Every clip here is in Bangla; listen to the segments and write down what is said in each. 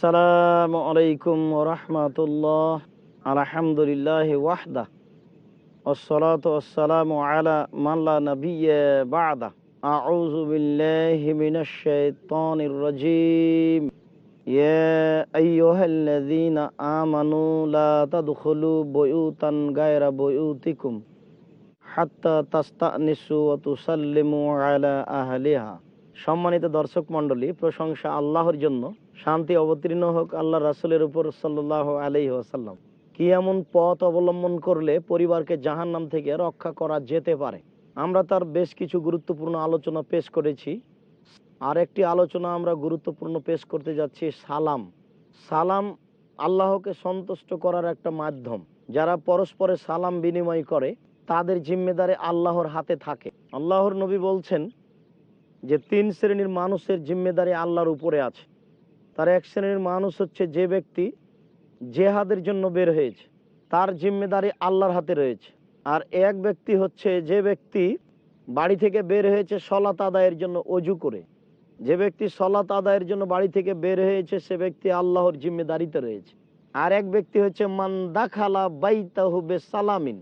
আসসালামু আলাইকুম ওরহমতুল্লাহ আলহামদুলিল্লাহ ওয়াহদা والصلاة والسلام على من لا نبي بعده أعوذ بالله من الشيطان الرجيم يا أيها الذين آمنوا لا تدخلوا بيوتا غير بيوتكم حتى تستأنسوا وتسلموا على أهلها সম্মানিত দর্শক মণ্ডলী প্রশংসা আল্লাহর জন্য শান্তি অবতীর্ণ হোক আল্লাহ রাসুলের উপর সাল্লাহ আলি ওয়াসাল্লাম কি এমন পথ অবলম্বন করলে পরিবারকে জাহান নাম থেকে রক্ষা করা যেতে পারে আমরা তার বেশ কিছু গুরুত্বপূর্ণ আলোচনা পেশ করেছি আর একটি আলোচনা আমরা গুরুত্বপূর্ণ পেশ করতে যাচ্ছি সালাম সালাম আল্লাহকে সন্তুষ্ট করার একটা মাধ্যম যারা পরস্পরে সালাম বিনিময় করে তাদের জিম্মেদারে আল্লাহর হাতে থাকে আল্লাহর নবী বলছেন যে তিন শ্রেণীর মানুষের জিম্মেদারি আল্লাহর উপরে আছে তার এক শ্রেণীর মানুষ হচ্ছে যে ব্যক্তি জেহাদের জন্য বের হয়েছে তার জিম্মেদারি আল্লাহর হাতে রয়েছে আর এক ব্যক্তি হচ্ছে যে ব্যক্তি বাড়ি থেকে বের হয়েছে সলাত আদায়ের জন্য অজু করে যে ব্যক্তি সলাত আদায়ের জন্য বাড়ি থেকে বের হয়েছে সে ব্যক্তি আল্লাহর জিম্মেদারিতে রয়েছে আর এক ব্যক্তি হচ্ছে মান্দাখালা বাইতাহুবে সালামিন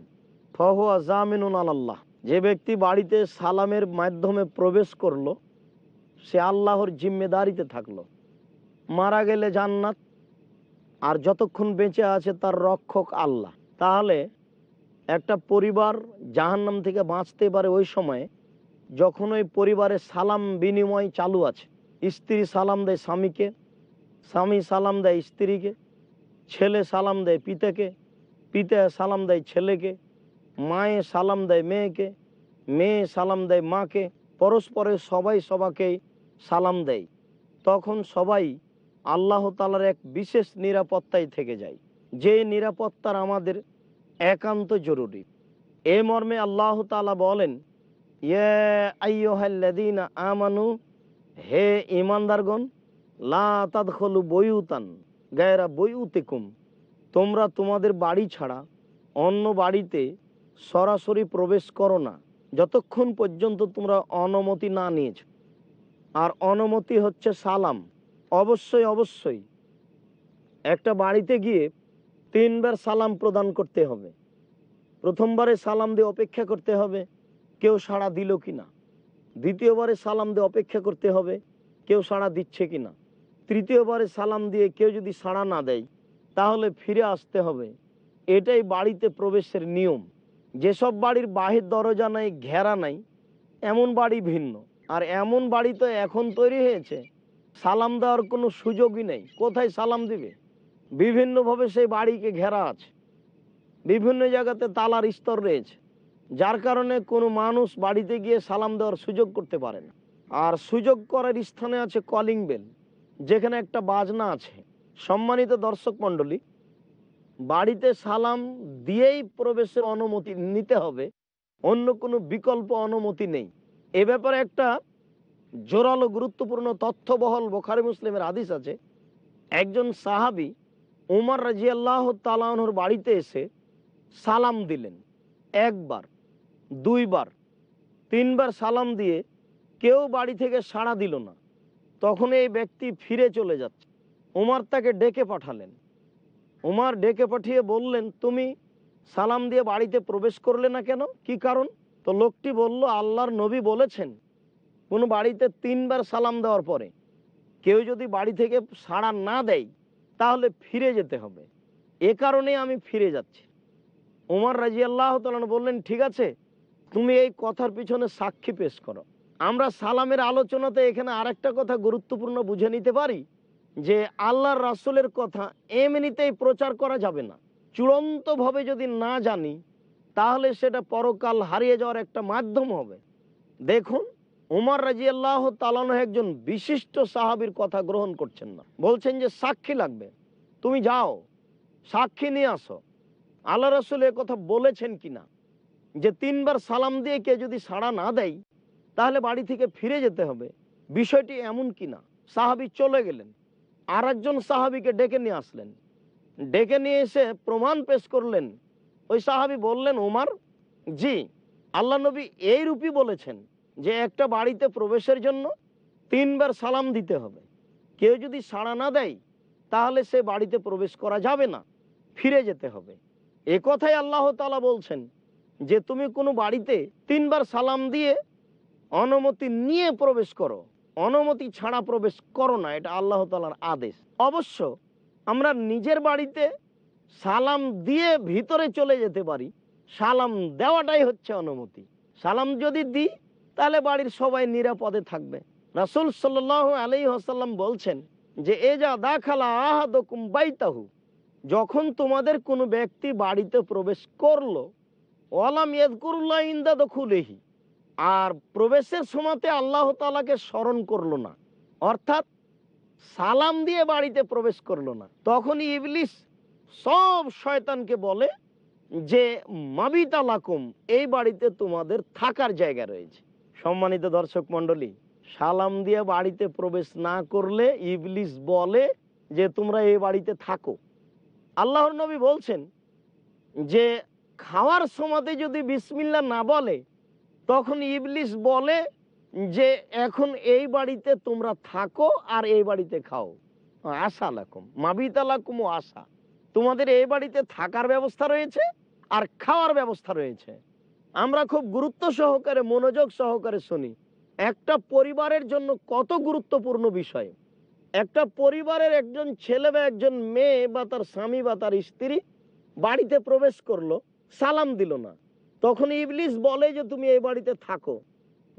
ফহুয়া জামিনুন আল্লাহ যে ব্যক্তি বাড়িতে সালামের মাধ্যমে প্রবেশ করলো সে আল্লাহর জিম্মেদারিতে থাকলো মারা গেলে জান্নাত আর যতক্ষণ বেঁচে আছে তার রক্ষক আল্লাহ তাহলে একটা পরিবার জাহান্নাম থেকে বাঁচতে পারে ওই সময়ে যখন ওই পরিবারে সালাম বিনিময় চালু আছে স্ত্রী সালাম দেয় স্বামীকে স্বামী সালাম দেয় স্ত্রীকে ছেলে সালাম দেয় পিতাকে পিতা সালাম দেয় ছেলেকে মায়ে সালাম দেয় মেয়েকে মেয়ে সালাম দেয় মাকে পরস্পরে সবাই সবাকে সালাম দেয় তখন সবাই আল্লাহ তালার এক বিশেষ নিরাপত্তাই থেকে যায় যে নিরাপত্তার আমাদের একান্ত জরুরি এ মর্মে আল্লাহ তালা বলেন আমানু হে ইমানদারগণ লা তাদখলু বইউতান গায়রা বইউতেকুম তোমরা তোমাদের বাড়ি ছাড়া অন্য বাড়িতে সরাসরি প্রবেশ করো না যতক্ষণ পর্যন্ত তোমরা অনুমতি না নিয়েছ আর অনুমতি হচ্ছে সালাম অবশ্যই অবশ্যই একটা বাড়িতে গিয়ে তিনবার সালাম প্রদান করতে হবে প্রথমবারে সালাম দিয়ে অপেক্ষা করতে হবে কেউ সাড়া দিল কি না দ্বিতীয়বারে সালাম দিয়ে অপেক্ষা করতে হবে কেউ সাড়া দিচ্ছে কি না তৃতীয়বারে সালাম দিয়ে কেউ যদি সাড়া না দেয় তাহলে ফিরে আসতে হবে এটাই বাড়িতে প্রবেশের নিয়ম যেসব বাড়ির বাহির দরজা নাই ঘেরা নাই এমন বাড়ি ভিন্ন আর এমন বাড়ি তো এখন তৈরি হয়েছে সালাম দেওয়ার কোনো সুযোগই নেই কোথায় সালাম দিবে বিভিন্নভাবে সেই বাড়িকে ঘেরা আছে বিভিন্ন জায়গাতে তালার স্তর রয়েছে যার কারণে কোনো মানুষ বাড়িতে গিয়ে সালাম দেওয়ার সুযোগ করতে পারে না আর সুযোগ করার স্থানে আছে কলিং বেল যেখানে একটা বাজনা আছে সম্মানিত দর্শক মণ্ডলী বাড়িতে সালাম দিয়েই প্রবেশের অনুমতি নিতে হবে অন্য কোনো বিকল্প অনুমতি নেই এ ব্যাপারে একটা জোরালো গুরুত্বপূর্ণ তথ্যবহল বোখারি মুসলিমের আদিস আছে একজন সাহাবি উমর রাজিয়াল্লাহ তালাহর বাড়িতে এসে সালাম দিলেন একবার দুইবার তিনবার সালাম দিয়ে কেউ বাড়ি থেকে সাড়া দিল না তখন এই ব্যক্তি ফিরে চলে যাচ্ছে উমার তাকে ডেকে পাঠালেন উমার ডেকে পাঠিয়ে বললেন তুমি সালাম দিয়ে বাড়িতে প্রবেশ করলে না কেন কি কারণ তো লোকটি বলল আল্লাহর নবী বলেছেন কোনো বাড়িতে তিনবার সালাম দেওয়ার পরে কেউ যদি বাড়ি থেকে সাড়া না দেয় তাহলে ফিরে যেতে হবে এ কারণে আমি ফিরে যাচ্ছি ওমর রাজি আল্লাহ বললেন ঠিক আছে তুমি এই কথার পিছনে সাক্ষী পেশ করো আমরা সালামের আলোচনাতে এখানে আরেকটা কথা গুরুত্বপূর্ণ বুঝে নিতে পারি যে আল্লাহর রাসুলের কথা এমনিতেই প্রচার করা যাবে না চূড়ান্তভাবে যদি না জানি তাহলে সেটা পরকাল হারিয়ে যাওয়ার একটা মাধ্যম হবে দেখুন উমার রাজি আল্লাহ তালানো একজন বিশিষ্ট সাহাবির কথা গ্রহণ করছেন না বলছেন যে সাক্ষী লাগবে তুমি যাও সাক্ষী নিয়ে আসো আল্লাহ রসুল কথা বলেছেন কিনা যে তিনবার সালাম দিয়ে কে যদি সাড়া না দেয় তাহলে বাড়ি থেকে ফিরে যেতে হবে বিষয়টি এমন কিনা সাহাবি চলে গেলেন আর একজন সাহাবিকে ডেকে নিয়ে আসলেন ডেকে নিয়ে এসে প্রমাণ পেশ করলেন ওই সাহাবি বললেন উমার জি আল্লাহ নবী এই রূপই বলেছেন যে একটা বাড়িতে প্রবেশের জন্য তিনবার সালাম দিতে হবে কেউ যদি সাড়া না দেয় তাহলে সে বাড়িতে প্রবেশ করা যাবে না ফিরে যেতে হবে এ কথাই আল্লাহ তালা বলছেন যে তুমি কোনো বাড়িতে তিনবার সালাম দিয়ে অনুমতি নিয়ে প্রবেশ করো অনুমতি ছাড়া প্রবেশ করো না এটা আল্লাহ তালার আদেশ অবশ্য আমরা নিজের বাড়িতে সালাম দিয়ে ভিতরে চলে যেতে পারি সালাম দেওয়াটাই হচ্ছে অনুমতি সালাম যদি দিই তাহলে বাড়ির সবাই নিরাপদে থাকবে রাসুল সাল আলি হাসাল্লাম বলছেন যে এ যা দাখালা আহাদুম বাইতাহু যখন তোমাদের কোনো ব্যক্তি বাড়িতে প্রবেশ করলো ওয়ালাম ইয়দকুরুল্লাহ ইন্দা খুলেহি আর প্রবেশের সময়তে আল্লাহ তালাকে স্মরণ করলো না অর্থাৎ সালাম দিয়ে বাড়িতে প্রবেশ করলো না তখন ইবলিস সব শয়তানকে বলে যে মাবিতালাকুম এই বাড়িতে তোমাদের থাকার জায়গা রয়েছে সম্মানিত দর্শক মন্ডলী সালাম দিয়ে বাড়িতে প্রবেশ না করলে ইবলিস বলে যে তোমরা এই বাড়িতে থাকো আল্লাহর নবী বলছেন যে খাওয়ার সময়তে যদি বিসমিল্লা না বলে তখন ইবলিস বলে যে এখন এই বাড়িতে তোমরা থাকো আর এই বাড়িতে খাও আশা লাকুম মাবিতালাকুম আশা তোমাদের এই বাড়িতে থাকার ব্যবস্থা রয়েছে আর খাওয়ার ব্যবস্থা রয়েছে আমরা খুব গুরুত্ব সহকারে মনোযোগ সহকারে শুনি একটা পরিবারের জন্য কত গুরুত্বপূর্ণ বিষয় একটা পরিবারের একজন ছেলে বা একজন মেয়ে বা তার স্বামী বা তার স্ত্রী বাড়িতে প্রবেশ করলো সালাম দিল না তখন ইবলিস বলে যে তুমি এই বাড়িতে থাকো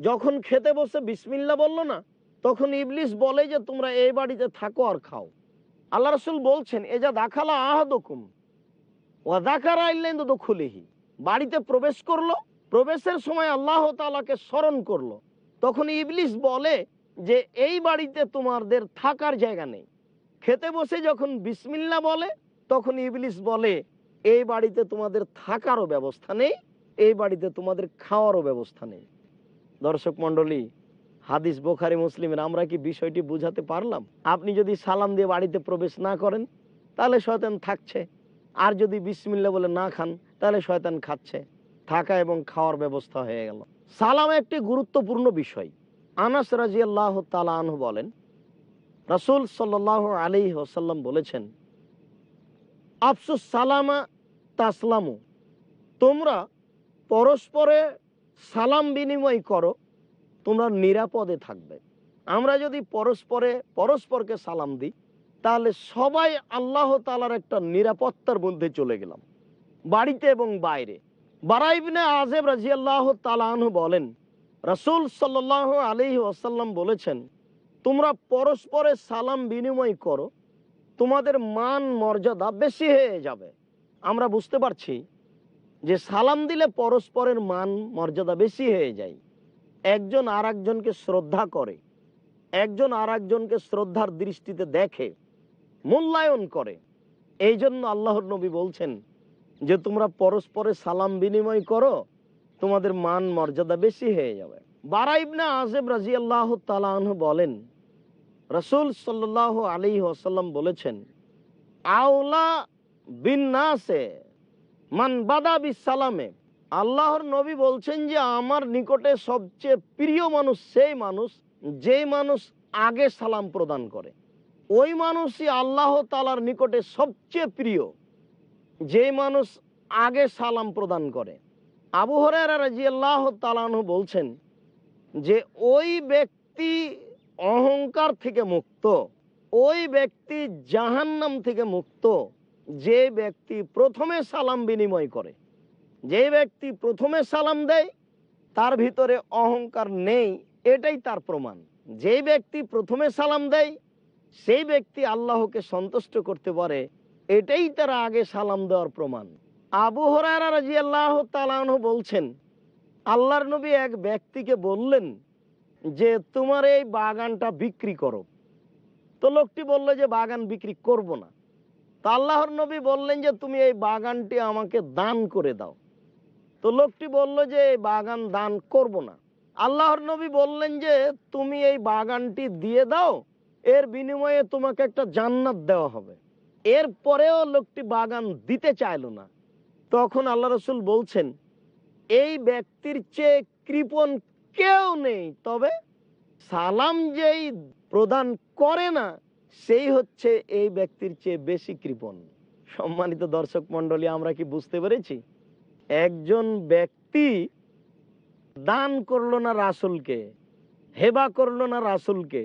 যখন খেতে বসে বিসমিল্লা বললো না তখন ইবলিস বলে যে তোমরা এই বাড়িতে থাকো আর খাও আল্লাহ রসুল বলছেন এ যা আহ দখুন ও দেখার আইলেন তো খুলেহি বাড়িতে প্রবেশ করলো প্রবেশের সময় আল্লাহ তালাকে স্মরণ করলো তখন ইবলিস বলে যে এই বাড়িতে তোমাদের থাকার জায়গা নেই খেতে বসে যখন বিসমিল্লা বলে তখন ইবলিস বলে এই বাড়িতে তোমাদের থাকারও ব্যবস্থা নেই এই বাড়িতে তোমাদের খাওয়ারও ব্যবস্থা নেই দর্শক মন্ডলী হাদিস বোখারি মুসলিমের আমরা কি বিষয়টি বুঝাতে পারলাম আপনি যদি সালাম দিয়ে বাড়িতে প্রবেশ না করেন তাহলে শয়তান থাকছে আর যদি বিসমিল্লা বলে না খান তাহলে শয়তান খাচ্ছে থাকা এবং খাওয়ার ব্যবস্থা হয়ে গেল সালাম একটি গুরুত্বপূর্ণ বিষয় আনাস রাজি আল্লাহ তালু বলেন রাসুল সাল্লাহ আলী ওসাল্লাম বলেছেন আফসুস সালামা তাসলামু তোমরা পরস্পরে সালাম বিনিময় করো তোমরা নিরাপদে থাকবে আমরা যদি পরস্পরে পরস্পরকে সালাম দিই তাহলে সবাই আল্লাহ তালার একটা নিরাপত্তার মধ্যে চলে গেলাম বাড়িতে এবং বাইরে বারাইবনে আজেব রাজিয়াল্লাহ তালাহ বলেন রসুল সাল্লাহ আলি ওসাল্লাম বলেছেন তোমরা পরস্পরের সালাম বিনিময় করো তোমাদের মান মর্যাদা বেশি হয়ে যাবে আমরা বুঝতে পারছি যে সালাম দিলে পরস্পরের মান মর্যাদা বেশি হয়ে যায় একজন আর একজনকে শ্রদ্ধা করে একজন আর একজনকে শ্রদ্ধার দৃষ্টিতে দেখে মূল্যায়ন করে এই জন্য আল্লাহর নবী বলছেন যে তোমরা পরস্পরে সালাম বিনিময় করো তোমাদের মান মর্যাদা বেশি হয়ে যাবে বারা ইবনা আজেব রাজি আল্লাহ তালাহ বলেন রসুল সাল্লাহ আলী আসাল্লাম বলেছেন আওলা বিন নাসে মান বাদা সালামে আল্লাহর নবী বলছেন যে আমার নিকটে সবচেয়ে প্রিয় মানুষ সেই মানুষ যে মানুষ আগে সালাম প্রদান করে ওই মানুষই আল্লাহ তালার নিকটে সবচেয়ে প্রিয় যে মানুষ আগে সালাম প্রদান করে আবু হরেরা তালানহ বলছেন যে ওই ব্যক্তি অহংকার থেকে মুক্ত ওই ব্যক্তি জাহান্নাম থেকে মুক্ত যে ব্যক্তি প্রথমে সালাম বিনিময় করে যে ব্যক্তি প্রথমে সালাম দেয় তার ভিতরে অহংকার নেই এটাই তার প্রমাণ যে ব্যক্তি প্রথমে সালাম দেয় সেই ব্যক্তি আল্লাহকে সন্তুষ্ট করতে পারে এটাই তারা আগে সালাম দেওয়ার প্রমাণ আবু হরারা রাজি আল্লাহ তালাহ বলছেন আল্লাহর নবী এক ব্যক্তিকে বললেন যে তোমার এই বাগানটা বিক্রি করো তো লোকটি বললো যে বাগান বিক্রি করব না তা আল্লাহর নবী বললেন যে তুমি এই বাগানটি আমাকে দান করে দাও তো লোকটি বলল যে এই বাগান দান করব না আল্লাহর নবী বললেন যে তুমি এই বাগানটি দিয়ে দাও এর বিনিময়ে তোমাকে একটা জান্নাত দেওয়া হবে এর পরেও লোকটি বাগান দিতে চাইল না তখন আল্লাহ রসুল বলছেন এই ব্যক্তির চেয়ে কৃপণ কেউ নেই তবে সালাম যেই প্রদান করে না সেই হচ্ছে এই ব্যক্তির চেয়ে বেশি কৃপণ সম্মানিত দর্শক মন্ডলী আমরা কি বুঝতে পেরেছি একজন ব্যক্তি দান করলো না রাসুলকে হেবা করলো না রাসুলকে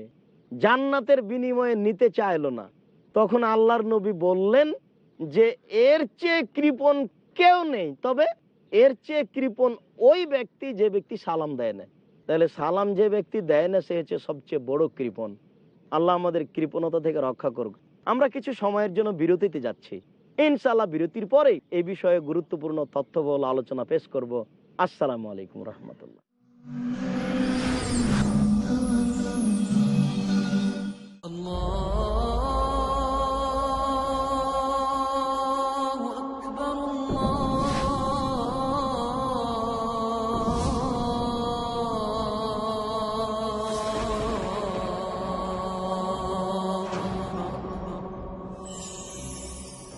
জান্নাতের বিনিময়ে নিতে চাইল না তখন আল্লাহর নবী বললেন যে এর চেয়ে কৃপন কেউ নেই তবে এর চেয়ে কৃপন ওই ব্যক্তি যে ব্যক্তি সালাম দেয় না তাহলে সালাম যে ব্যক্তি দেয় না সে হচ্ছে সবচেয়ে বড় কৃপন আল্লাহ আমাদের কৃপণতা থেকে রক্ষা করুক আমরা কিছু সময়ের জন্য বিরতিতে যাচ্ছি ইনশাল্লাহ বিরতির পরে এই বিষয়ে গুরুত্বপূর্ণ তথ্যবল আলোচনা পেশ করব আসসালামু আলাইকুম রহমতুল্লাহ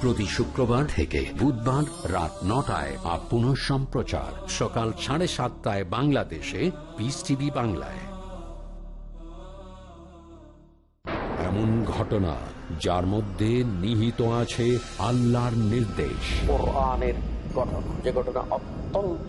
প্রতি শুক্রবার থেকে বুধবার রাত নটায় আর পুনঃ সম্প্রচার সকাল সাড়ে সাতটায় বাংলাদেশে পিস টিভি বাংলায় এমন ঘটনা যার মধ্যে নিহিত আছে আল্লাহর নির্দেশ যে ঘটনা অত্যন্ত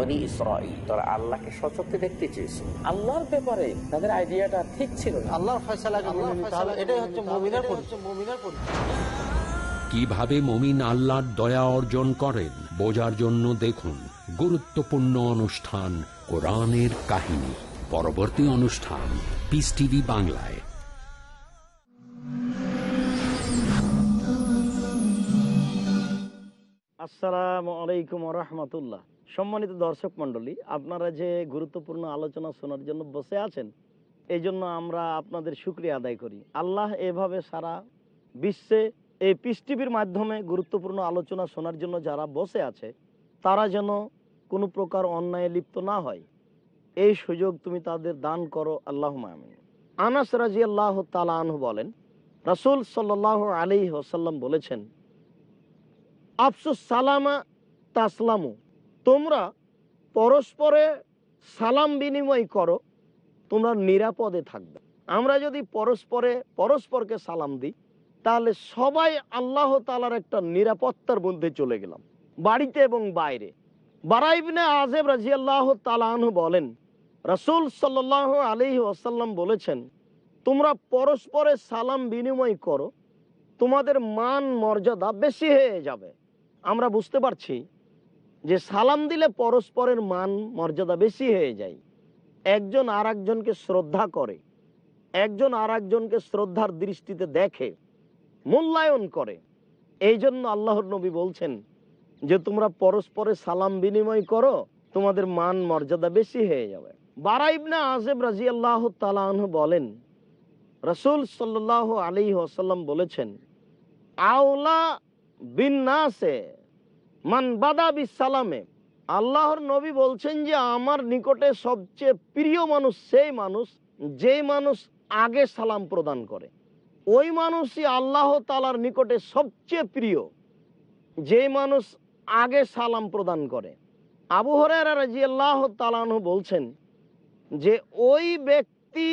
কিভাবে মমিন আল্লাহ দয়া অর্জন করেন বোঝার জন্য দেখুন গুরুত্বপূর্ণ অনুষ্ঠান কোরআনের কাহিনী পরবর্তী অনুষ্ঠান পিস টিভি বাংলায় আসসালামু আলাইকুম রহমতুল্লাহ সম্মানিত দর্শক মন্ডলী আপনারা যে গুরুত্বপূর্ণ আলোচনা শোনার জন্য বসে আছেন এই জন্য আমরা আপনাদের সুক্রিয়া আদায় করি আল্লাহ এভাবে সারা বিশ্বে এই পিস টিভির মাধ্যমে গুরুত্বপূর্ণ আলোচনা শোনার জন্য যারা বসে আছে তারা যেন কোনো প্রকার অন্যায় লিপ্ত না হয় এই সুযোগ তুমি তাদের দান করো আল্লাহ মামিন আনাস রাজি আল্লাহ তালাহ বলেন রাসুল সাল্লাহ আলী ওসাল্লাম বলেছেন আফসুস সালামা তাসলামু তোমরা পরস্পরে সালাম বিনিময় করো তোমরা নিরাপদে থাকবে আমরা যদি পরস্পরে পরস্পরকে সালাম দিই তাহলে সবাই আল্লাহ তালার একটা নিরাপত্তার মধ্যে চলে গেলাম বাড়িতে এবং বাইরে বারাইবনে আজেব রাজি আল্লাহ তালাহ বলেন রাসুল সাল আলি ওসাল্লাম বলেছেন তোমরা পরস্পরে সালাম বিনিময় করো তোমাদের মান মর্যাদা বেশি হয়ে যাবে আমরা বুঝতে পারছি যে সালাম দিলে পরস্পরের মান মর্যাদা বেশি হয়ে যায় একজন আর একজনকে শ্রদ্ধা করে একজন আর একজনকে শ্রদ্ধার দৃষ্টিতে দেখে মূল্যায়ন করে এই জন্য আল্লাহর নবী বলছেন যে তোমরা পরস্পরে সালাম বিনিময় করো তোমাদের মান মর্যাদা বেশি হয়ে যাবে বারাইবনা আজেব রাজি আল্লাহ তালাহ বলেন রসুল সাল্লাহ আলী আসাল্লাম বলেছেন আওলা বিন্যাসে মান বাদা সালামে আল্লাহর নবী বলছেন যে আমার নিকটে সবচেয়ে প্রিয় মানুষ সেই মানুষ যেই মানুষ আগে সালাম প্রদান করে ওই মানুষই আল্লাহ তালার নিকটে সবচেয়ে প্রিয় যে মানুষ আগে সালাম প্রদান করে আবু যে আল্লাহ তালানহ বলছেন যে ওই ব্যক্তি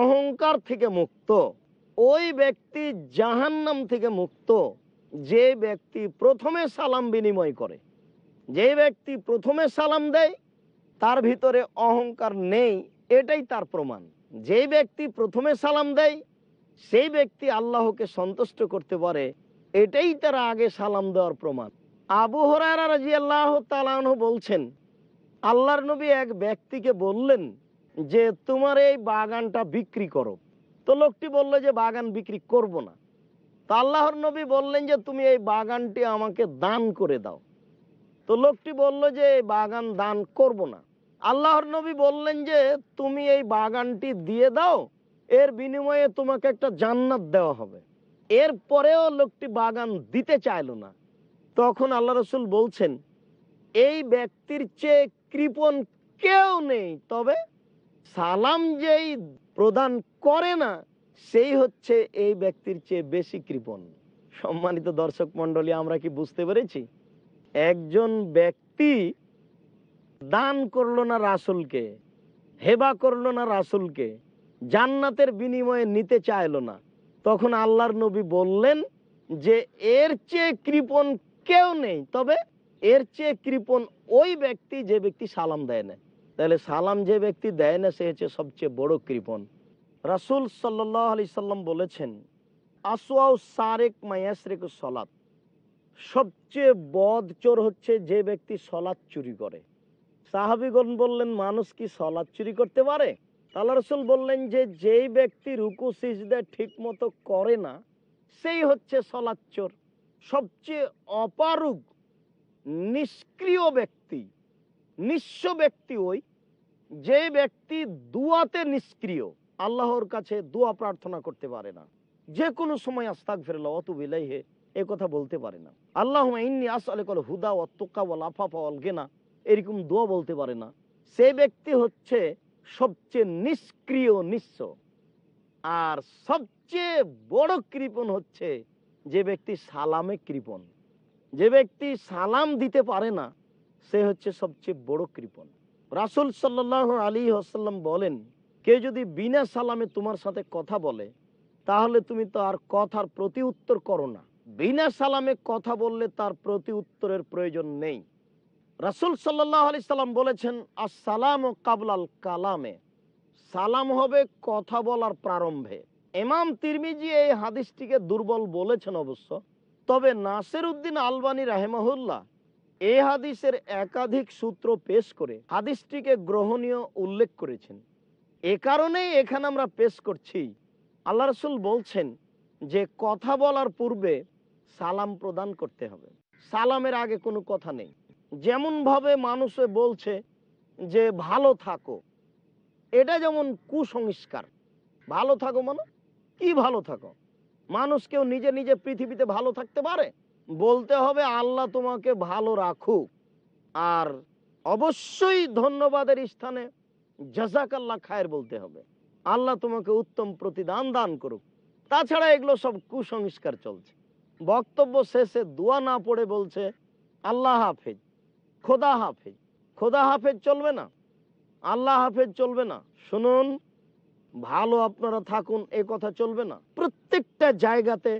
অহংকার থেকে মুক্ত ওই ব্যক্তি জাহান্নাম থেকে মুক্ত যে ব্যক্তি প্রথমে সালাম বিনিময় করে যে ব্যক্তি প্রথমে সালাম দেয় তার ভিতরে অহংকার নেই এটাই তার প্রমাণ যে ব্যক্তি প্রথমে সালাম দেয় সেই ব্যক্তি আল্লাহকে সন্তুষ্ট করতে পারে এটাই তারা আগে সালাম দেওয়ার প্রমাণ আবু হরারা রাজি আল্লাহ তালাহ বলছেন আল্লাহর নবী এক ব্যক্তিকে বললেন যে তোমার এই বাগানটা বিক্রি করো তো লোকটি বললো যে বাগান বিক্রি করব না তা আল্লাহর নবী বললেন যে তুমি এই বাগানটি আমাকে দান করে দাও তো লোকটি বলল যে এই বাগান দান করব না আল্লাহর নবী বললেন যে তুমি এই বাগানটি দিয়ে দাও এর বিনিময়ে তোমাকে একটা জান্নাত দেওয়া হবে এর পরেও লোকটি বাগান দিতে চাইল না তখন আল্লাহ রসুল বলছেন এই ব্যক্তির চেয়ে কৃপণ কেউ নেই তবে সালাম যেই প্রদান করে না সেই হচ্ছে এই ব্যক্তির চেয়ে বেশি কৃপণ সম্মানিত দর্শক মন্ডলী আমরা কি বুঝতে পেরেছি একজন ব্যক্তি দান করলো না রাসুলকে হেবা করলো না রাসুলকে জান্নাতের বিনিময়ে নিতে চাইল না তখন আল্লাহর নবী বললেন যে এর চেয়ে কৃপণ কেউ নেই তবে এর চেয়ে কৃপণ ওই ব্যক্তি যে ব্যক্তি সালাম দেয় না তাহলে সালাম যে ব্যক্তি দেয় না সে হচ্ছে সবচেয়ে বড় কৃপণ রাসুল সাল্লাহ আলি সাল্লাম বলেছেন আসোয়াউ সারেক মায়াসরেক সলাৎ সবচেয়ে বদ চোর হচ্ছে যে ব্যক্তি সলাৎ চুরি করে সাহাবিগণ বললেন মানুষ কি সলাৎ চুরি করতে পারে আল্লাহ রসুল বললেন যে যেই ব্যক্তি রুকু সিজদা ঠিক মতো করে না সেই হচ্ছে সলাৎ চোর সবচেয়ে অপারুগ নিষ্ক্রিয় ব্যক্তি নিঃস্ব ব্যক্তি ওই যে ব্যক্তি দুয়াতে নিষ্ক্রিয় আল্লাহর কাছে দোয়া প্রার্থনা করতে পারে না যে কোনো সময় আস্তাক ফেরলা অত বিলাইহে এ কথা বলতে পারে না আল্লাহ ইন্নি আসলে কল হুদা ও তোকা বল আফা পাওয়াল গেনা এরকম দোয়া বলতে পারে না সে ব্যক্তি হচ্ছে সবচেয়ে নিষ্ক্রিয় নিঃস্ব আর সবচেয়ে বড় কৃপণ হচ্ছে যে ব্যক্তি সালামে কৃপণ যে ব্যক্তি সালাম দিতে পারে না সে হচ্ছে সবচেয়ে বড় কৃপণ রাসুল সাল্লাহ আলী আসাল্লাম বলেন কেউ যদি বিনা সালামে তোমার সাথে কথা বলে তাহলে তুমি তো আর কথার প্রতি উত্তর করো না বিনা সালামে কথা বললে তার প্রতি উত্তরের প্রয়োজন নেই রাসুল সাল্লাহ সাল্লাম বলেছেন আসসালাম ও কাবলাল কালামে সালাম হবে কথা বলার প্রারম্ভে এমাম তিরমিজি এই হাদিসটিকে দুর্বল বলেছেন অবশ্য তবে নাসের উদ্দিন আলবানী রাহেমাহুল্লাহ এ হাদিসের একাধিক সূত্র পেশ করে হাদিসটিকে গ্রহণীয় উল্লেখ করেছেন এ কারণেই এখানে আমরা পেশ করছি আল্লাহ রসুল বলছেন যে কথা বলার পূর্বে সালাম প্রদান করতে হবে সালামের আগে কোনো কথা নেই যেমনভাবে মানুষে বলছে যে ভালো থাকো এটা যেমন কুসংস্কার ভালো থাকো মানে কি ভালো থাকো মানুষ কেউ নিজে নিজে পৃথিবীতে ভালো থাকতে পারে বলতে হবে আল্লাহ তোমাকে ভালো রাখুক আর অবশ্যই ধন্যবাদের স্থানে জাজাকাল্লা খায়ের বলতে হবে আল্লাহ তোমাকে উত্তম প্রতিদান দান করুক তাছাড়া এগুলো সব কুসংস্কার চলছে বক্তব্য শেষে দোয়া না পড়ে বলছে আল্লাহ হাফেজ খোদা হাফেজ খোদা হাফেজ চলবে না আল্লাহ হাফেজ চলবে না শুনুন ভালো আপনারা থাকুন এ কথা চলবে না প্রত্যেকটা জায়গাতে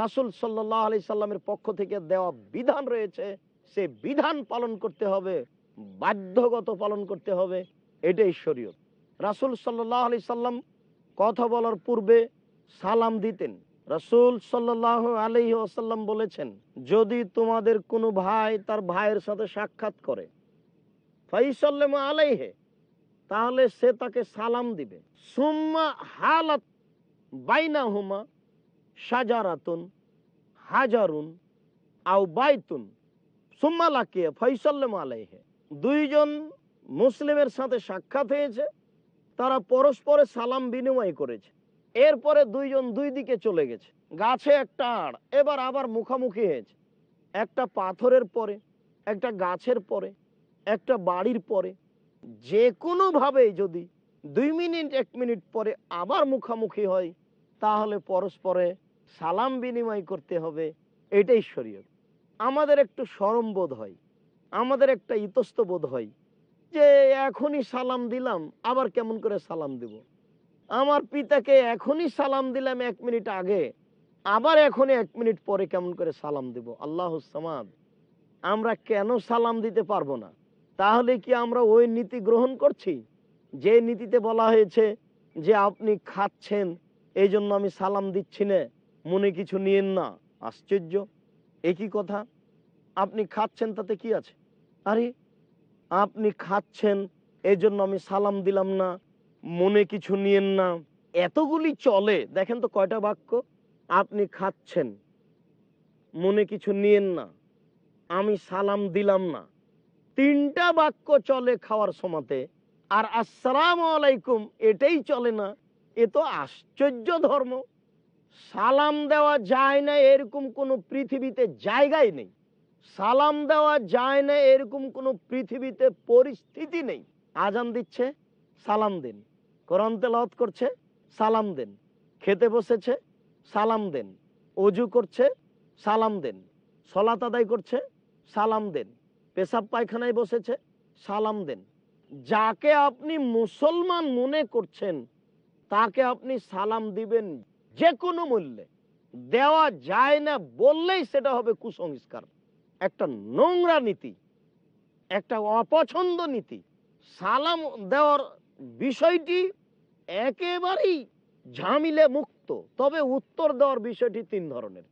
রাসুল সাল্লাহ আলি সাল্লামের পক্ষ থেকে দেওয়া বিধান রয়েছে সে বিধান পালন করতে হবে বাধ্যগত পালন করতে হবে এটা শরীয়ত রাসুল সাল্লাহ আলি সাল্লাম কথা বলার পূর্বে সালাম দিতেন রাসুল সাল্লাহ আলহি আসাল্লাম বলেছেন যদি তোমাদের কোনো ভাই তার ভাইয়ের সাথে সাক্ষাৎ করে ফাইসাল্লাম আলাইহে তাহলে সে তাকে সালাম দিবে সুম্মা হালাত বাইনা হুমা সাজারাতুন হাজারুন আও বাইতুন সুম্মা লাকিয়া ফাইসাল্লাম আলাইহে দুইজন মুসলিমের সাথে সাক্ষাৎ হয়েছে তারা পরস্পরে সালাম বিনিময় করেছে এরপরে দুইজন দুই দিকে চলে গেছে গাছে একটা আড় এবার আবার মুখামুখি হয়েছে একটা পাথরের পরে একটা গাছের পরে একটা বাড়ির পরে যে কোনোভাবে যদি দুই মিনিট এক মিনিট পরে আবার মুখামুখি হয় তাহলে পরস্পরে সালাম বিনিময় করতে হবে এটাই শরীর আমাদের একটু সরম বোধ হয় আমাদের একটা ইতস্ত বোধ হয় যে এখনই সালাম দিলাম আবার কেমন করে সালাম দিব আমার পিতাকে এখনই সালাম দিলাম এক মিনিট আগে আবার এখনই এক মিনিট পরে কেমন করে সালাম দিব আল্লাহ সামাদ আমরা কেন সালাম দিতে পারবো না তাহলে কি আমরা ওই নীতি গ্রহণ করছি যে নীতিতে বলা হয়েছে যে আপনি খাচ্ছেন এই জন্য আমি সালাম দিচ্ছি না মনে কিছু নিয়েন না আশ্চর্য একই কথা আপনি খাচ্ছেন তাতে কি আছে আরে আপনি খাচ্ছেন এই জন্য আমি সালাম দিলাম না মনে কিছু নিয়েন না এতগুলি চলে দেখেন তো কয়টা বাক্য আপনি খাচ্ছেন মনে কিছু নিয়েন না আমি সালাম দিলাম না তিনটা বাক্য চলে খাওয়ার সমাতে আর আসসালাম আলাইকুম এটাই চলে না এ তো আশ্চর্য ধর্ম সালাম দেওয়া যায় না এরকম কোনো পৃথিবীতে জায়গাই নেই সালাম দেওয়া যায় না এরকম কোনো পৃথিবীতে পরিস্থিতি নেই আজান দিচ্ছে সালাম দিন করন তেলাওয়াত করছে সালাম দেন খেতে বসেছে সালাম দেন অজু করছে সালাম দেন সলাত আদায় করছে সালাম দেন পেশাব পায়খানায় বসেছে সালাম দেন যাকে আপনি মুসলমান মনে করছেন তাকে আপনি সালাম দিবেন যে কোনো মূল্যে দেওয়া যায় না বললেই সেটা হবে কুসংস্কার একটা নোংরা নীতি একটা অপছন্দ নীতি সালাম দেওয়ার বিষয়টি একেবারেই ঝামিলে মুক্ত তবে উত্তর দেওয়ার বিষয়টি তিন ধরনের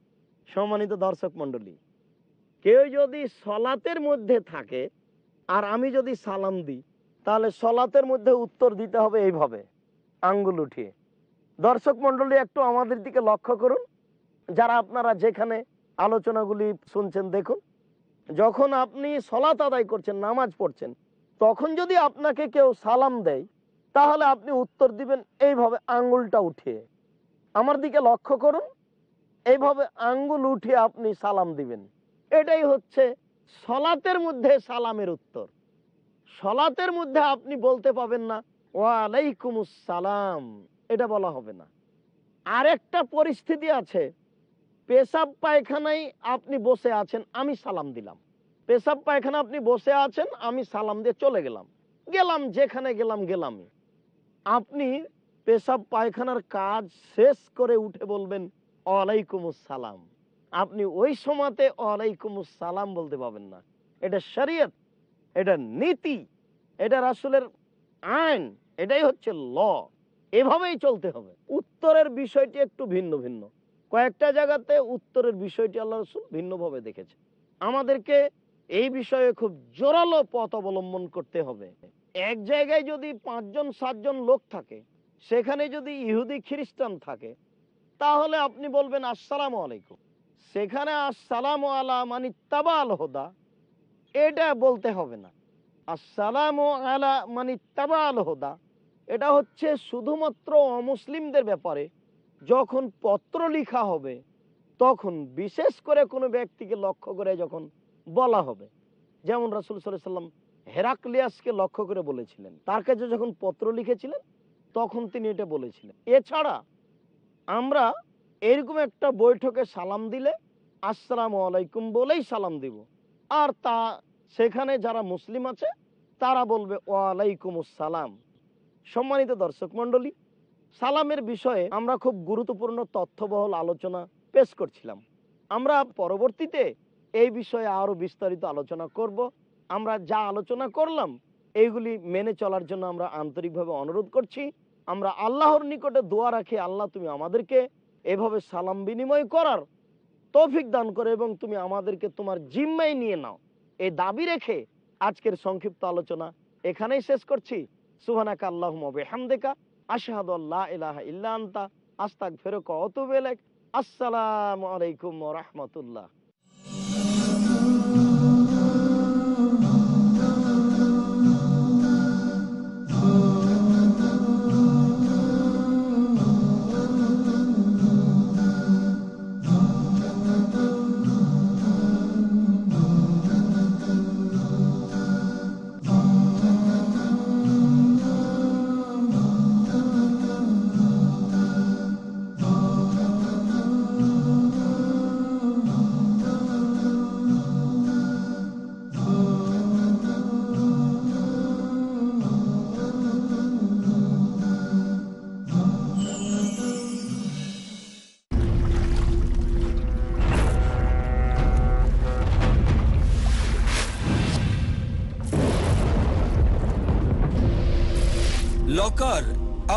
সম্মানিত দর্শক মণ্ডলী কেউ যদি সলাতের মধ্যে থাকে আর আমি যদি সালাম দিই তাহলে সলাতের মধ্যে উত্তর দিতে হবে এইভাবে আঙ্গুল উঠিয়ে দর্শক মণ্ডলী একটু আমাদের দিকে লক্ষ্য করুন যারা আপনারা যেখানে আলোচনাগুলি শুনছেন দেখুন যখন আপনি সলাত আদায় করছেন নামাজ পড়ছেন তখন যদি আপনাকে কেউ সালাম দেয় তাহলে আপনি উত্তর দিবেন এইভাবে আঙ্গুলটা উঠিয়ে আমার দিকে লক্ষ্য করুন এইভাবে আঙ্গুল উঠিয়ে আপনি সালাম দিবেন এটাই হচ্ছে সলাতের মধ্যে সালামের উত্তর সলাতের মধ্যে আপনি বলতে পাবেন না ওয়ালাইকুম সালাম এটা বলা হবে না আরেকটা পরিস্থিতি আছে পেশাব পায়খানায় আপনি বসে আছেন আমি সালাম দিলাম পেশাব পায়খানা আপনি বসে আছেন আমি সালাম দিয়ে চলে গেলাম গেলাম যেখানে গেলাম গেলাম আপনি পেশাব পায়খানার কাজ শেষ করে উঠে বলবেন ওয়ালাইকুম সালাম আপনি ওই সময়তে ওয়ালাইকুম সালাম বলতে পাবেন না এটা শরীয়ত এটা নীতি এটা রাসুলের আইন এটাই হচ্ছে ল এভাবেই চলতে হবে উত্তরের বিষয়টি একটু ভিন্ন ভিন্ন কয়েকটা জায়গাতে উত্তরের বিষয়টি আল্লাহ রসুল ভিন্নভাবে দেখেছে আমাদেরকে এই বিষয়ে খুব জোরালো পথ অবলম্বন করতে হবে এক জায়গায় যদি পাঁচজন সাতজন লোক থাকে সেখানে যদি ইহুদি খ্রিস্টান থাকে তাহলে আপনি বলবেন আসসালামু আলাইকুম সেখানে আসসালামু আলা মানি তাবা হোদা এটা বলতে হবে না আসসালামু আলা মানি তাবা হোদা এটা হচ্ছে শুধুমাত্র অমুসলিমদের ব্যাপারে যখন পত্র লিখা হবে তখন বিশেষ করে কোনো ব্যক্তিকে লক্ষ্য করে যখন বলা হবে যেমন রাসুল সাল্লাম হেরাক্লিয়াসকে লক্ষ্য করে বলেছিলেন তার কাছে যখন পত্র লিখেছিলেন তখন তিনি এটা বলেছিলেন এছাড়া আমরা এরকম একটা বৈঠকে সালাম দিলে আসসালাম আলাইকুম বলেই সালাম দিব আর তা সেখানে যারা মুসলিম আছে তারা বলবে ওয়ালাইকুম সালাম সম্মানিত দর্শক মণ্ডলী সালামের বিষয়ে আমরা খুব গুরুত্বপূর্ণ তথ্যবহল আলোচনা পেশ করছিলাম আমরা পরবর্তীতে এই বিষয়ে আরও বিস্তারিত আলোচনা করব আমরা যা আলোচনা করলাম এইগুলি মেনে চলার জন্য আমরা আন্তরিকভাবে অনুরোধ করছি আমরা আল্লাহর নিকটে দোয়া রাখি আল্লাহ তুমি আমাদেরকে এভাবে সালাম বিনিময় করার তৌফিক দান করে এবং তুমি আমাদেরকে তোমার জিম্মাই নিয়ে নাও এই দাবি রেখে আজকের সংক্ষিপ্ত আলোচনা এখানেই শেষ করছি সুহানাকা আল্লাহ হামদেকা আশাহাদ ইলাহা ইল্লা আস্তাক ফেরক অত বেলেক আসসালামু আলাইকুম রহমতুল্লাহ